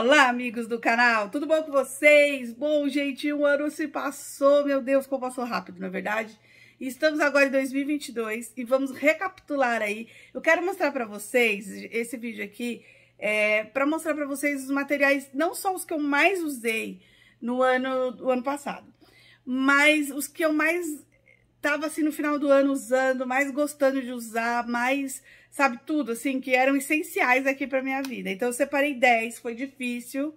Olá, amigos do canal, tudo bom com vocês? Bom, gente, um ano se passou, meu Deus, como passou rápido, na é verdade. Estamos agora em 2022 e vamos recapitular aí. Eu quero mostrar para vocês esse vídeo aqui, é, para mostrar para vocês os materiais, não só os que eu mais usei no ano, do ano passado, mas os que eu mais tava assim no final do ano usando, mais gostando de usar, mais sabe, tudo, assim, que eram essenciais aqui pra minha vida. Então, eu separei 10, foi difícil,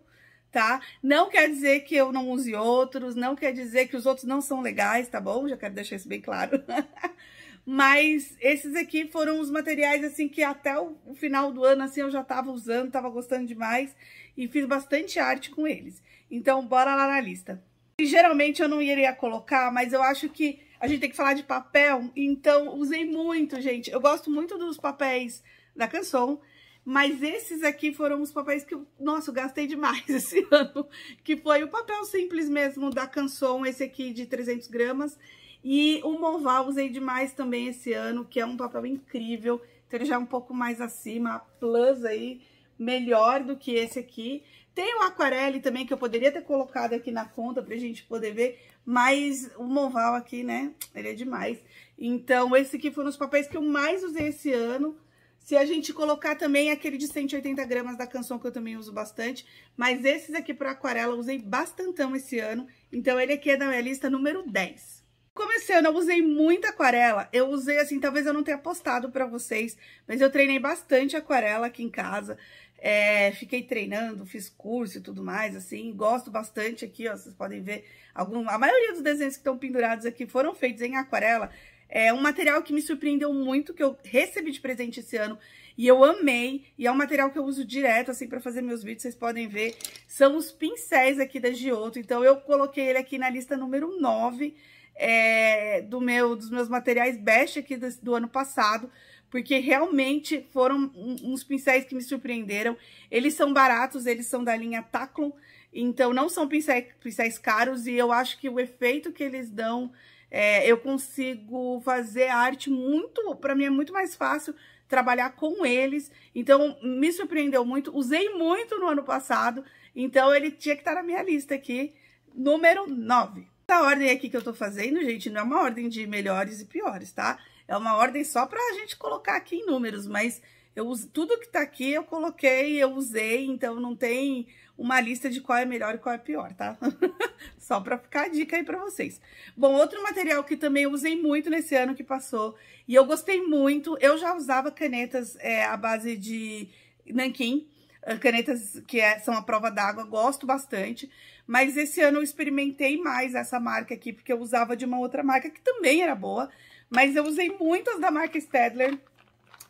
tá? Não quer dizer que eu não use outros, não quer dizer que os outros não são legais, tá bom? Já quero deixar isso bem claro. Mas esses aqui foram os materiais, assim, que até o final do ano, assim, eu já tava usando, tava gostando demais e fiz bastante arte com eles. Então, bora lá na lista. E, geralmente eu não iria colocar, mas eu acho que a gente tem que falar de papel, então usei muito, gente. Eu gosto muito dos papéis da canção, mas esses aqui foram os papéis que, eu, nossa, eu gastei demais esse ano, que foi o papel simples mesmo da canção, esse aqui de 300 gramas, e o Moval usei demais também esse ano, que é um papel incrível, então ele já é um pouco mais acima, plus aí, melhor do que esse aqui, tem o aquarelli também, que eu poderia ter colocado aqui na conta pra gente poder ver, mas o Monval aqui, né, ele é demais. Então, esse aqui foi um dos papéis que eu mais usei esse ano. Se a gente colocar também aquele de 180 gramas da canção, que eu também uso bastante, mas esses aqui para aquarela eu usei bastantão esse ano, então ele aqui é da minha lista número 10. Como esse ano eu usei muita aquarela, eu usei assim, talvez eu não tenha postado pra vocês, mas eu treinei bastante aquarela aqui em casa. É, fiquei treinando, fiz curso e tudo mais, assim, gosto bastante aqui, ó, vocês podem ver, algum, a maioria dos desenhos que estão pendurados aqui foram feitos em aquarela, é um material que me surpreendeu muito, que eu recebi de presente esse ano e eu amei. E é um material que eu uso direto, assim, para fazer meus vídeos, vocês podem ver. São os pincéis aqui da Giotto, então eu coloquei ele aqui na lista número 9 é, do meu, dos meus materiais best aqui do, do ano passado porque realmente foram uns pincéis que me surpreenderam. Eles são baratos, eles são da linha Taclon, então não são pincéis, pincéis caros e eu acho que o efeito que eles dão, é, eu consigo fazer arte muito, para mim é muito mais fácil trabalhar com eles. Então me surpreendeu muito, usei muito no ano passado, então ele tinha que estar tá na minha lista aqui, número 9. Essa ordem aqui que eu tô fazendo, gente, não é uma ordem de melhores e piores, tá? é uma ordem só para a gente colocar aqui em números, mas eu uso, tudo que está aqui eu coloquei, eu usei, então não tem uma lista de qual é melhor e qual é pior, tá? Só para ficar a dica aí para vocês. Bom, outro material que também usei muito nesse ano que passou e eu gostei muito, eu já usava canetas é, à base de nanquim, eh, canetas que é, são a prova d'água, gosto bastante, mas esse ano eu experimentei mais essa marca aqui, porque eu usava de uma outra marca que também era boa, mas eu usei muitas da marca Stedler.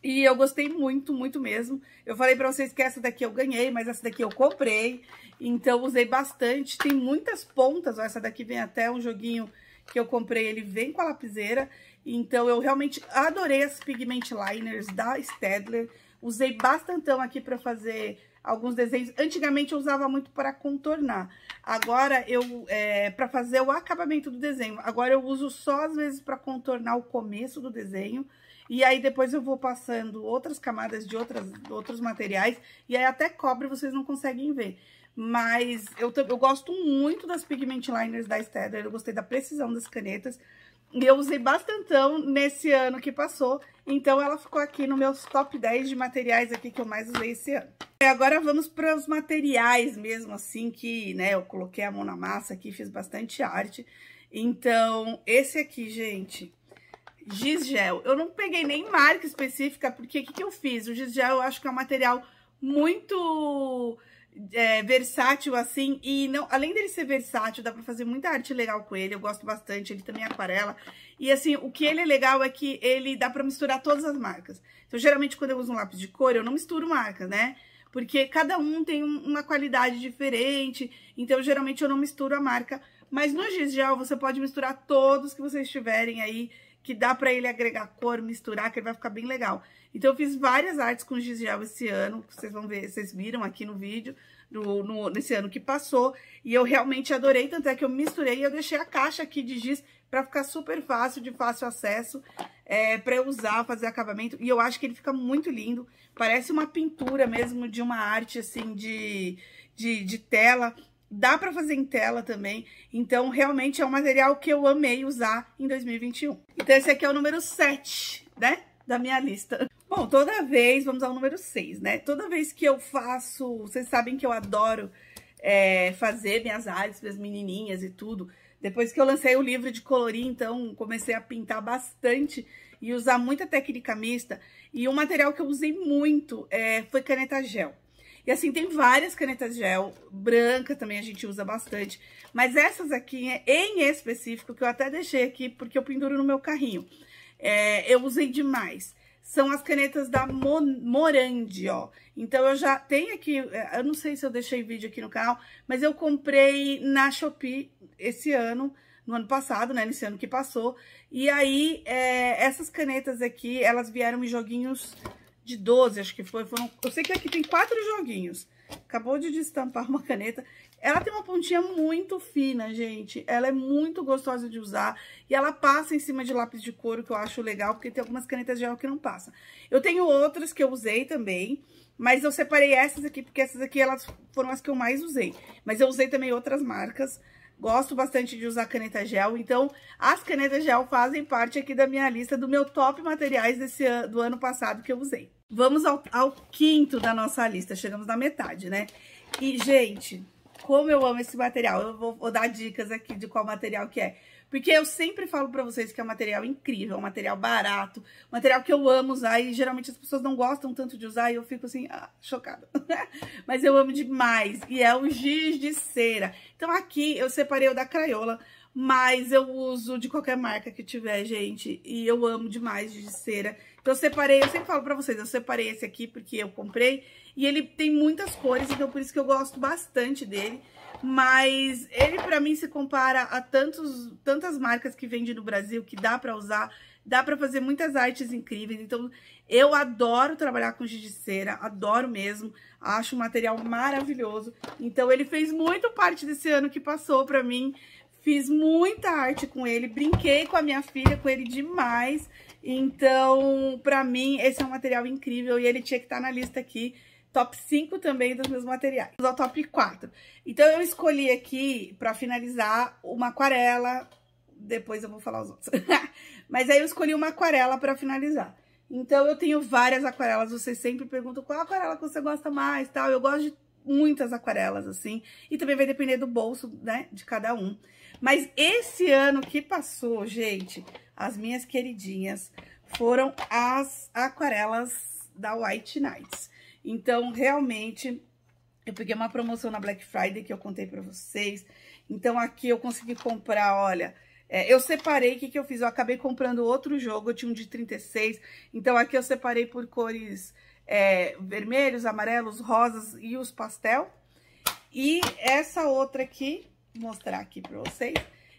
E eu gostei muito, muito mesmo. Eu falei pra vocês que essa daqui eu ganhei, mas essa daqui eu comprei. Então, usei bastante. Tem muitas pontas. Ó, essa daqui vem até um joguinho que eu comprei. Ele vem com a lapiseira. Então, eu realmente adorei as pigment liners da Stedler. Usei bastantão aqui pra fazer alguns desenhos. Antigamente eu usava muito para contornar. Agora eu, é, para fazer o acabamento do desenho. Agora eu uso só às vezes para contornar o começo do desenho. E aí depois eu vou passando outras camadas de outras, outros materiais. E aí até cobre vocês não conseguem ver. Mas eu, eu gosto muito das pigment liners da Stedler. Eu gostei da precisão das canetas. E eu usei bastantão nesse ano que passou, então ela ficou aqui no meus top 10 de materiais aqui que eu mais usei esse ano. E agora vamos para os materiais mesmo, assim, que, né, eu coloquei a mão na massa aqui, fiz bastante arte. Então, esse aqui, gente, giz gel. Eu não peguei nem marca específica, porque o que, que eu fiz? O giz gel eu acho que é um material muito é, versátil assim, e não, além dele ser versátil, dá pra fazer muita arte legal com ele, eu gosto bastante, ele também é aquarela, e assim, o que ele é legal é que ele dá pra misturar todas as marcas, então geralmente quando eu uso um lápis de cor, eu não misturo marcas, né, porque cada um tem uma qualidade diferente, então geralmente eu não misturo a marca, mas no giz gel você pode misturar todos que vocês tiverem aí que dá para ele agregar cor, misturar, que ele vai ficar bem legal. Então eu fiz várias artes com giz gel esse ano, que vocês vão ver, vocês viram aqui no vídeo, no, no, nesse ano que passou, e eu realmente adorei, tanto é que eu misturei e eu deixei a caixa aqui de giz para ficar super fácil, de fácil acesso, é, para eu usar, fazer acabamento, e eu acho que ele fica muito lindo, parece uma pintura mesmo de uma arte, assim, de, de, de tela, dá para fazer em tela também. Então, realmente é um material que eu amei usar em 2021. Então, esse aqui é o número 7, né? Da minha lista. Bom, toda vez, vamos ao número 6, né? Toda vez que eu faço, vocês sabem que eu adoro é, fazer minhas artes, minhas menininhas e tudo. Depois que eu lancei o livro de colorir, então comecei a pintar bastante e usar muita técnica mista. E um material que eu usei muito é, foi caneta gel. E assim, tem várias canetas gel, branca também a gente usa bastante. Mas essas aqui, em específico, que eu até deixei aqui porque eu penduro no meu carrinho. É, eu usei demais. São as canetas da Mon Morandi, ó. Então, eu já tenho aqui, é, eu não sei se eu deixei vídeo aqui no canal, mas eu comprei na Shopee esse ano, no ano passado, né, nesse ano que passou. E aí, é, essas canetas aqui, elas vieram em joguinhos de 12, acho que foi. Foram, eu sei que aqui tem quatro joguinhos. Acabou de destampar uma caneta. Ela tem uma pontinha muito fina, gente. Ela é muito gostosa de usar. E ela passa em cima de lápis de couro, que eu acho legal, porque tem algumas canetas de gel que não passa. Eu tenho outras que eu usei também. Mas eu separei essas aqui, porque essas aqui elas foram as que eu mais usei. Mas eu usei também outras marcas. Gosto bastante de usar caneta gel, então as canetas gel fazem parte aqui da minha lista do meu top materiais desse ano, do ano passado que eu usei. Vamos ao, ao quinto da nossa lista, chegamos na metade, né? E, gente, como eu amo esse material, eu vou, vou dar dicas aqui de qual material que é. Porque eu sempre falo para vocês que é um material incrível, um material barato, um material que eu amo usar e geralmente as pessoas não gostam tanto de usar e eu fico assim, ah, chocada. Mas eu amo demais e é o giz de cera. Então aqui eu separei o da Crayola, mas eu uso de qualquer marca que tiver, gente, e eu amo demais giz de cera. Então eu separei, eu sempre falo pra vocês, eu separei esse aqui porque eu comprei. E ele tem muitas cores, então por isso que eu gosto bastante dele. Mas ele pra mim se compara a tantos, tantas marcas que vende no Brasil, que dá pra usar, dá pra fazer muitas artes incríveis. Então eu adoro trabalhar com giz de cera, adoro mesmo, acho o material maravilhoso. Então ele fez muito parte desse ano que passou pra mim, fiz muita arte com ele, brinquei com a minha filha com ele demais. Então, para mim, esse é um material incrível e ele tinha que estar tá na lista aqui. Top 5 também dos meus materiais. Ao top 4. Então, eu escolhi aqui, para finalizar, uma aquarela. Depois eu vou falar os outros. Mas aí eu escolhi uma aquarela para finalizar. Então, eu tenho várias aquarelas. Vocês sempre perguntam qual aquarela que você gosta mais tal. Eu gosto de muitas aquarelas, assim. E também vai depender do bolso, né, de cada um. Mas esse ano que passou, gente, as minhas queridinhas, foram as aquarelas da White Nights. Então, realmente, eu peguei uma promoção na Black Friday que eu contei pra vocês. Então, aqui eu consegui comprar, olha... É, eu separei, o que, que eu fiz? Eu acabei comprando outro jogo, eu tinha um de 36. Então, aqui eu separei por cores é, vermelhos, amarelos, rosas e os pastel. E essa outra aqui, vou mostrar aqui pra vocês.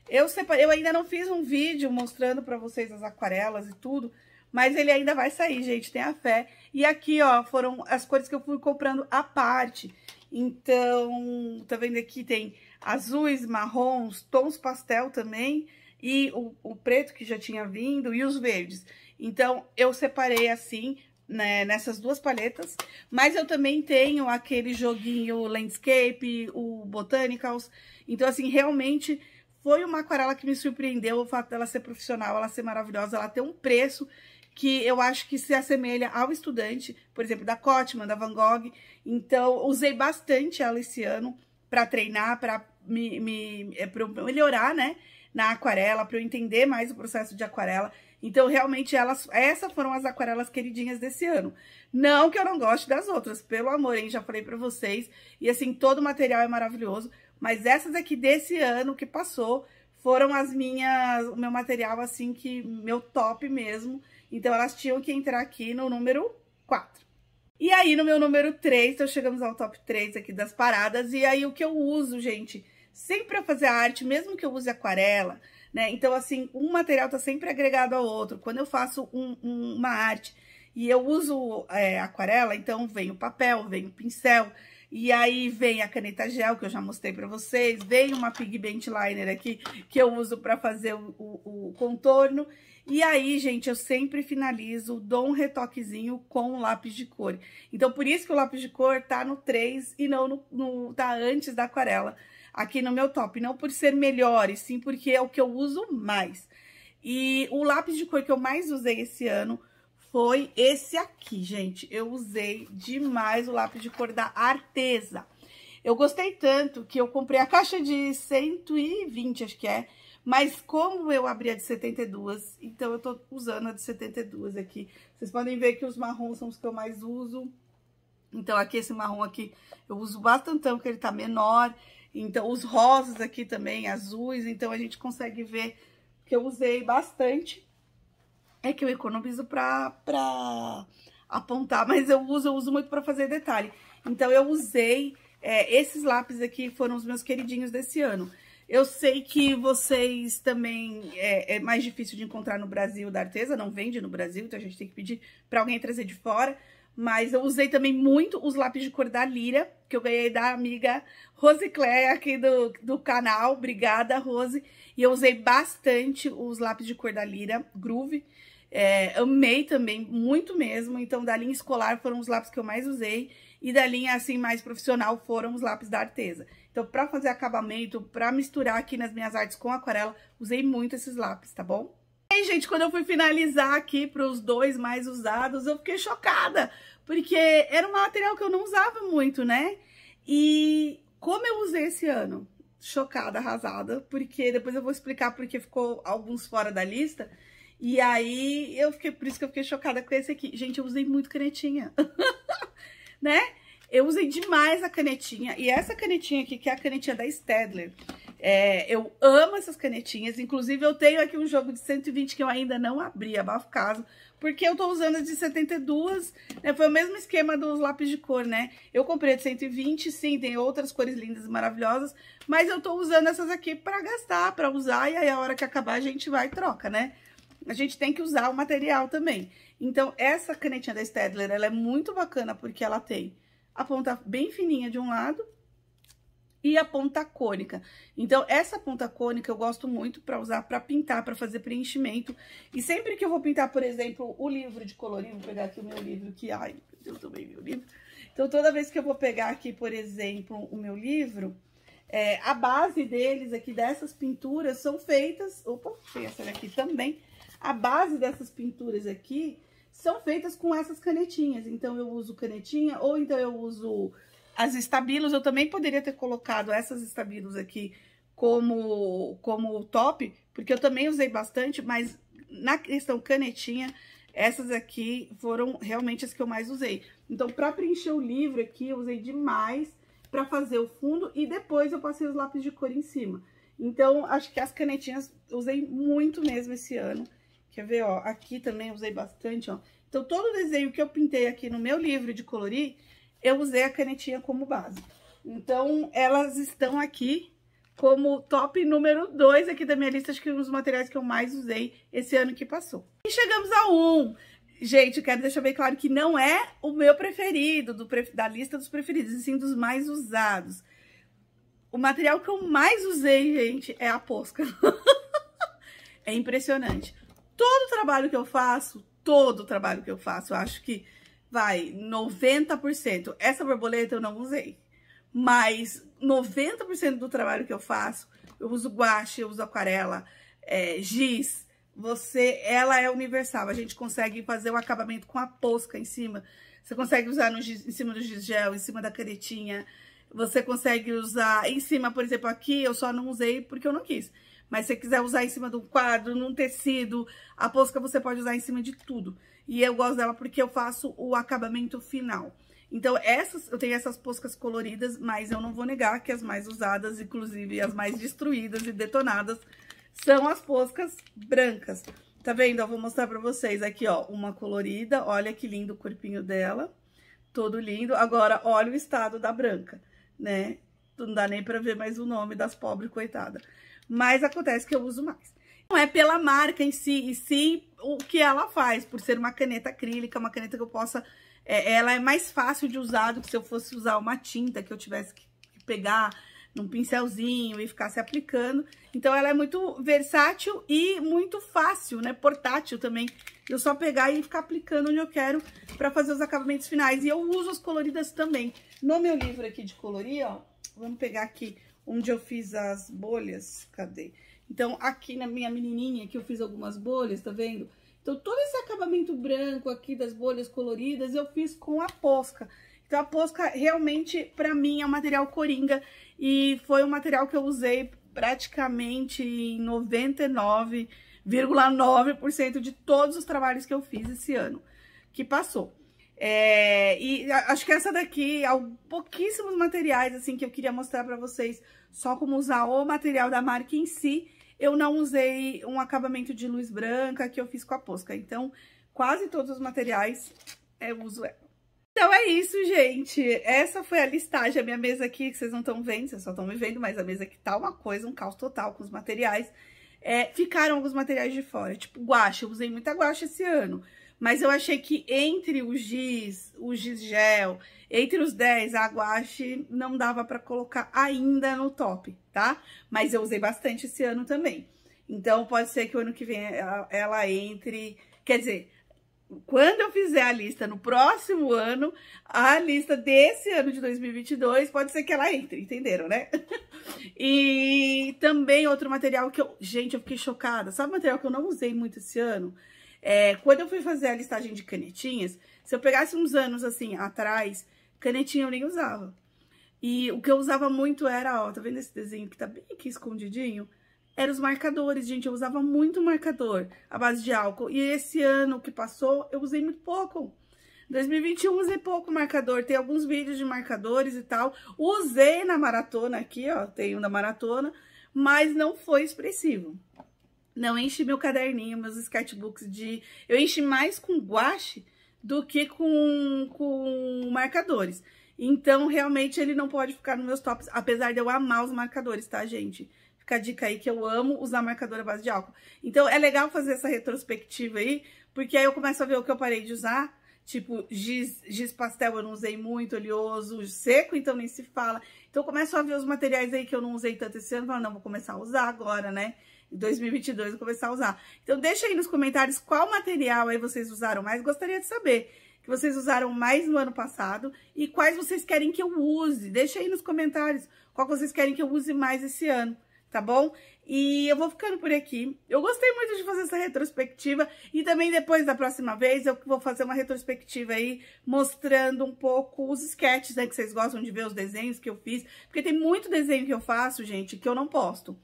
Eu, separei, eu ainda não fiz um vídeo mostrando para vocês as aquarelas e tudo, mas ele ainda vai sair, gente, tenha fé. E aqui, ó, foram as cores que eu fui comprando à parte. Então, tá vendo aqui, tem azuis, marrons, tons pastel também, e o, o preto que já tinha vindo, e os verdes. Então, eu separei assim, né, nessas duas paletas, mas eu também tenho aquele joguinho Landscape, o Botanicals, então, assim, realmente foi uma aquarela que me surpreendeu, o fato dela ser profissional, ela ser maravilhosa, ela ter um preço que eu acho que se assemelha ao estudante, por exemplo, da Cotman, da Van Gogh. Então, usei bastante ela esse ano para treinar, para me, me é, melhorar, né, na aquarela, para eu entender mais o processo de aquarela. Então, realmente, elas, essas foram as aquarelas queridinhas desse ano. Não que eu não goste das outras, pelo amor, hein? Já falei pra vocês. E, assim, todo o material é maravilhoso. Mas essas aqui desse ano que passou foram as minhas, o meu material assim que, meu top mesmo. Então elas tinham que entrar aqui no número 4. E aí no meu número 3, então chegamos ao top 3 aqui das paradas. E aí o que eu uso, gente, sempre pra fazer arte, mesmo que eu use aquarela, né? Então assim, um material tá sempre agregado ao outro. Quando eu faço um, um, uma arte e eu uso é, aquarela, então vem o papel, vem o pincel, e aí vem a caneta gel, que eu já mostrei pra vocês. Vem uma pigment liner aqui, que eu uso pra fazer o, o, o contorno. E aí, gente, eu sempre finalizo, dou um retoquezinho com o lápis de cor. Então, por isso que o lápis de cor tá no 3 e não no, no tá antes da aquarela. Aqui no meu top, não por ser melhor, e sim porque é o que eu uso mais. E o lápis de cor que eu mais usei esse ano foi esse aqui, gente. Eu usei demais o lápis de cor da Arteza. Eu gostei tanto que eu comprei a caixa de 120, acho que é. Mas como eu abri a de 72, então eu tô usando a de 72 aqui. Vocês podem ver que os marrons são os que eu mais uso. Então, aqui esse marrom aqui eu uso bastante, porque ele tá menor. Então, os rosas aqui também, azuis. Então, a gente consegue ver que eu usei bastante é que eu economizo pra, pra apontar, mas eu uso, eu uso muito pra fazer detalhe. Então, eu usei é, esses lápis aqui, foram os meus queridinhos desse ano. Eu sei que vocês também é, é, mais difícil de encontrar no Brasil da Arteza, não vende no Brasil, então a gente tem que pedir para alguém trazer de fora. Mas eu usei também muito os lápis de cor da Lira, que eu ganhei da amiga Rosicléia aqui do, do canal. Obrigada, Rose. E eu usei bastante os lápis de cor da Lira Groove. É, amei também, muito mesmo. Então, da linha escolar foram os lápis que eu mais usei. E da linha, assim, mais profissional foram os lápis da Arteza. Então, para fazer acabamento, para misturar aqui nas minhas artes com aquarela, usei muito esses lápis, tá bom? E aí, gente, quando eu fui finalizar aqui para os dois mais usados, eu fiquei chocada. Porque era um material que eu não usava muito, né? E como eu usei esse ano? Chocada, arrasada. Porque depois eu vou explicar porque ficou alguns fora da lista. E aí eu fiquei, por isso que eu fiquei chocada com esse aqui. Gente, eu usei muito canetinha, né? Eu usei demais a canetinha. E essa canetinha aqui, que é a canetinha da Stedler, é, eu amo essas canetinhas. Inclusive, eu tenho aqui um jogo de 120 que eu ainda não abri, abafo caso. Porque eu tô usando as de 72, né? Foi o mesmo esquema dos lápis de cor, né? Eu comprei a de 120, sim, tem outras cores lindas e maravilhosas. Mas eu tô usando essas aqui pra gastar, pra usar. E aí, a hora que acabar, a gente vai e troca, né? a gente tem que usar o material também. Então, essa canetinha da Stedler, ela é muito bacana porque ela tem a ponta bem fininha de um lado e a ponta cônica. Então, essa ponta cônica eu gosto muito para usar para pintar, para fazer preenchimento. E sempre que eu vou pintar, por exemplo, o livro de colorir, vou pegar aqui o meu livro, que, ai, eu também meu livro. Então, toda vez que eu vou pegar aqui, por exemplo, o meu livro, é, a base deles aqui, dessas pinturas, são feitas... Opa, tem essa daqui também a base dessas pinturas aqui são feitas com essas canetinhas. Então, eu uso canetinha ou então eu uso as estabilos. Eu também poderia ter colocado essas estabilos aqui como, como top, porque eu também usei bastante, mas na questão canetinha, essas aqui foram realmente as que eu mais usei. Então, para preencher o livro aqui, eu usei demais para fazer o fundo e depois eu passei os lápis de cor em cima. Então, acho que as canetinhas usei muito mesmo esse ano. Quer ver, ó, aqui também usei bastante, ó. Então, todo desenho que eu pintei aqui no meu livro de colorir, eu usei a canetinha como base. Então, elas estão aqui como top número 2 aqui da minha lista, acho que é um dos materiais que eu mais usei esse ano que passou. E chegamos ao 1. Um. Gente, eu quero deixar bem claro que não é o meu preferido, do, da lista dos preferidos, e sim dos mais usados. O material que eu mais usei, gente, é a posca. é impressionante todo o trabalho que eu faço, todo o trabalho que eu faço, eu acho que vai 90%. Essa borboleta eu não usei, mas 90% do trabalho que eu faço, eu uso guache, eu uso aquarela, é, giz, você, ela é universal. A gente consegue fazer o um acabamento com a posca em cima. Você consegue usar no, em cima do giz gel, em cima da canetinha. Você consegue usar em cima, por exemplo, aqui eu só não usei porque eu não quis. Mas se você quiser usar em cima de um quadro, num tecido, a posca você pode usar em cima de tudo. E eu gosto dela porque eu faço o acabamento final. Então, essas, eu tenho essas poscas coloridas, mas eu não vou negar que as mais usadas, inclusive as mais destruídas e detonadas, são as poscas brancas. Tá vendo? Eu vou mostrar pra vocês aqui, ó, uma colorida. Olha que lindo o corpinho dela, todo lindo. Agora, olha o estado da branca, né? Não dá nem pra ver mais o nome das pobres, coitada mas acontece que eu uso mais. Não é pela marca em si, e sim o que ela faz, por ser uma caneta acrílica, uma caneta que eu possa... É, ela é mais fácil de usar do que se eu fosse usar uma tinta que eu tivesse que pegar num pincelzinho e ficar se aplicando. Então, ela é muito versátil e muito fácil, né? Portátil também. Eu só pegar e ficar aplicando onde eu quero para fazer os acabamentos finais. E eu uso as coloridas também. No meu livro aqui de colorir, ó, vamos pegar aqui onde eu fiz as bolhas, cadê? Então, aqui na minha menininha, que eu fiz algumas bolhas, tá vendo? Então, todo esse acabamento branco aqui das bolhas coloridas, eu fiz com a posca. Então, a posca realmente, pra mim, é um material coringa. E foi um material que eu usei praticamente em 99,9% de todos os trabalhos que eu fiz esse ano que passou. É, e acho que essa daqui, há pouquíssimos materiais, assim, que eu queria mostrar pra vocês, só como usar o material da marca em si. Eu não usei um acabamento de luz branca que eu fiz com a Posca, então quase todos os materiais é, eu uso ela. Então é isso, gente. Essa foi a listagem. A minha mesa aqui, que vocês não estão vendo, vocês só estão me vendo, mas a mesa aqui tá uma coisa, um caos total com os materiais. É, ficaram alguns materiais de fora, tipo guache. Eu usei muita guache esse ano mas eu achei que entre o giz, o giz gel, entre os 10, a guache não dava para colocar ainda no top, tá? Mas eu usei bastante esse ano também. Então, pode ser que o ano que vem ela, é, ela entre... Quer dizer, quando eu fizer a lista no próximo ano, a lista desse ano de 2022, pode ser que ela entre, entenderam, né? e também outro material que eu... Gente, eu fiquei chocada. Sabe o material que eu não usei muito esse ano? É, quando eu fui fazer a listagem de canetinhas, se eu pegasse uns anos, assim, atrás, canetinha eu nem usava. E o que eu usava muito era, ó, tá vendo esse desenho que tá bem aqui escondidinho? Eram os marcadores, gente, eu usava muito marcador à base de álcool. E esse ano que passou, eu usei muito pouco. 2021 usei pouco marcador, tem alguns vídeos de marcadores e tal. Usei na maratona aqui, ó, tem um da maratona, mas não foi expressivo. Não enche meu caderninho, meus sketchbooks de... Eu enchi mais com guache do que com, com marcadores. Então, realmente, ele não pode ficar nos meus tops, apesar de eu amar os marcadores, tá, gente? Fica a dica aí que eu amo usar marcador à base de álcool. Então, é legal fazer essa retrospectiva aí, porque aí eu começo a ver o que eu parei de usar, Tipo, giz, giz pastel eu não usei muito, oleoso, seco, então nem se fala. Então, eu começo a ver os materiais aí que eu não usei tanto esse ano, falo, não, vou começar a usar agora, né? 2022 eu começar a usar. Então, deixa aí nos comentários qual material aí vocês usaram mais. Gostaria de saber que vocês usaram mais no ano passado e quais vocês querem que eu use. Deixa aí nos comentários qual vocês querem que eu use mais esse ano, tá bom? E eu vou ficando por aqui. Eu gostei muito de fazer essa retrospectiva e também depois da próxima vez eu vou fazer uma retrospectiva aí mostrando um pouco os sketches, né, que vocês gostam de ver os desenhos que eu fiz, porque tem muito desenho que eu faço, gente, que eu não posto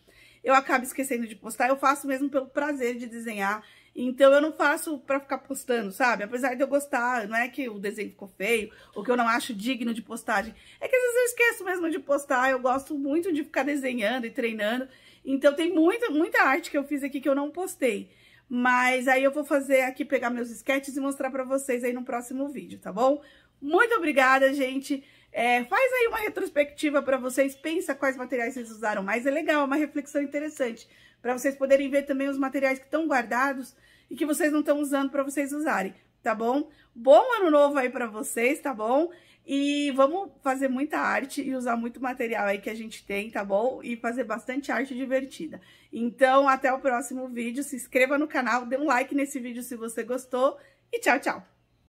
eu acabo esquecendo de postar. Eu faço mesmo pelo prazer de desenhar. Então eu não faço para ficar postando, sabe? Apesar de eu gostar, não é que o desenho ficou feio ou que eu não acho digno de postagem. É que às vezes eu esqueço mesmo de postar. Eu gosto muito de ficar desenhando e treinando. Então tem muita, muita arte que eu fiz aqui que eu não postei. Mas aí eu vou fazer aqui, pegar meus sketches e mostrar para vocês aí no próximo vídeo, tá bom? Muito obrigada, gente! É, faz aí uma retrospectiva para vocês, pensa quais materiais vocês usaram mais, é legal, é uma reflexão interessante, para vocês poderem ver também os materiais que estão guardados e que vocês não estão usando para vocês usarem, tá bom? Bom ano novo aí para vocês, tá bom? E vamos fazer muita arte e usar muito material aí que a gente tem, tá bom? E fazer bastante arte divertida. Então, até o próximo vídeo, se inscreva no canal, dê um like nesse vídeo se você gostou e tchau, tchau!